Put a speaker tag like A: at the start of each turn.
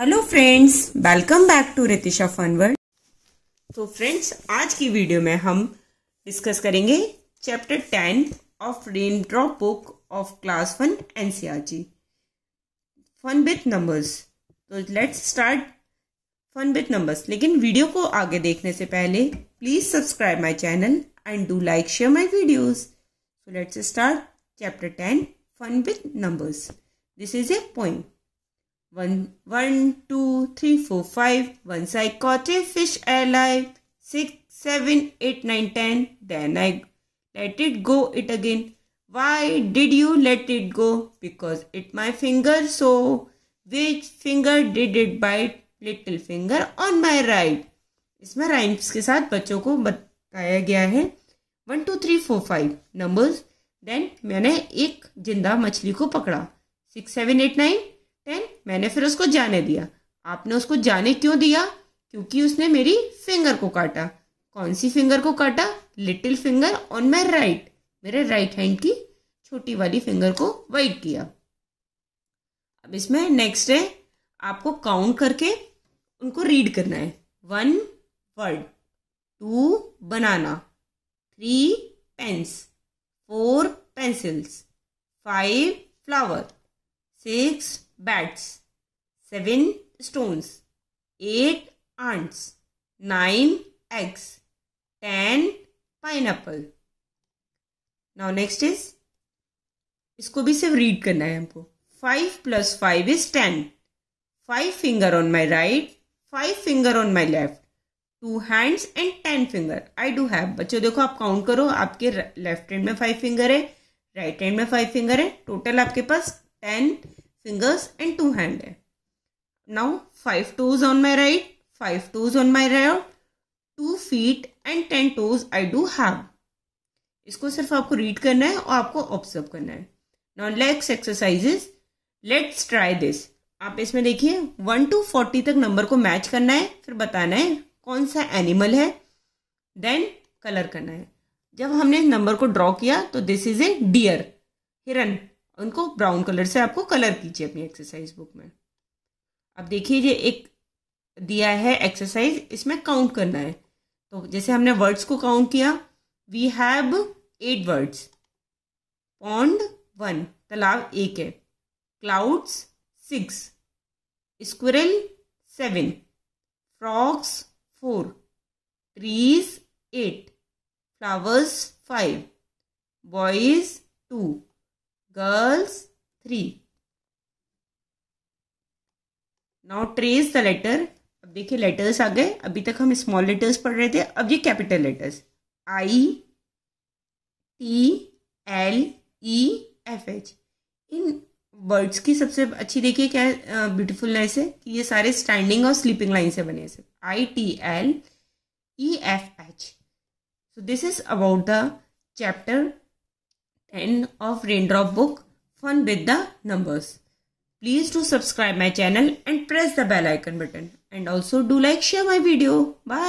A: Hello friends welcome back to Ritisha फनवर्ड तो friends आज की वीडियो में हम डिस्कस करेंगे chapter ten of rain drop book of class one जी फन विथ नंबर्स तो let's start fun with numbers लेकिन वीडियो को आगे देखने से पहले please subscribe my channel and do like share my videos so let's start chapter ten fun with numbers this is a point One, one, two, three, four, five. Once I caught a fish alive. Six, seven, eight, nine, ten. Then I let it go it again. Why did you let it go? Because it my finger so. Which finger did it bite? Little finger on my right. इसमें rhymes के साथ बच्चों को बताया गया है one two three four five numbers then मैंने एक जिंदा मछली को पकड़ा six seven eight nine ten मैंने फिर उसको जाने दिया आपने उसको जाने क्यों दिया क्योंकि उसने मेरी फिंगर को काटा कौन सी फिंगर को काटा little finger on my right मेरे राइट हैंड की छोटी वाली फिंगर को वाइट किया अब इसमें नेक्स्ट है आपको काउंट करके उनको रीड करना है one word two banana three pens four pencils five flower six bats, seven stones, eight ants, nine eggs, ten pineapple. Now next is इसको भी सिर्फ रीड करना है हमको five plus five is ten five finger on my right five finger on my left two hands and ten finger I do have बच्चों देखो आप count करो आपके लेफ्ट हैंड में फाइव फिंगर है राइट right हैंड में five finger है total आपके पास ten fingers and two hand है now five toes on my right five toes on my right two feet and ten toes I do have इसको सिर्फ आपको read करना है और आपको ऑब्जर्व करना है non lex exercises let's try this आप इसमें देखिए वन टू फोर्टी तक नंबर को मैच करना है फिर बताना है कौन सा एनिमल है देन कलर करना है जब हमने नंबर को ड्रॉ किया तो दिस इज ए डियर हिरन उनको ब्राउन कलर से आपको कलर कीजिए अपनी एक्सरसाइज बुक में अब देखिए ये एक दिया है एक्सरसाइज इसमें काउंट करना है तो जैसे हमने वर्ड्स को काउंट किया we have eight words pond one तालाब एक है clouds six squirrel seven frogs four trees eight flowers five boys two girls 3 now trace the letter अब देखिए लेटर्स आ गए अभी तक हम स्मॉल लेटर्स पढ़ रहे थे अब ये capital letters I T L E F H इन वर्ड्स की सबसे अच्छी देखिए क्या लाइन है कि ये सारे स्टैंडिंग और स्लीपिंग लाइन से बने हैं I T L E F H so this is about the chapter 10 of Raindrop book Fun with the Numbers. Please do subscribe my channel and press the bell icon button and also do like share my video. Bye.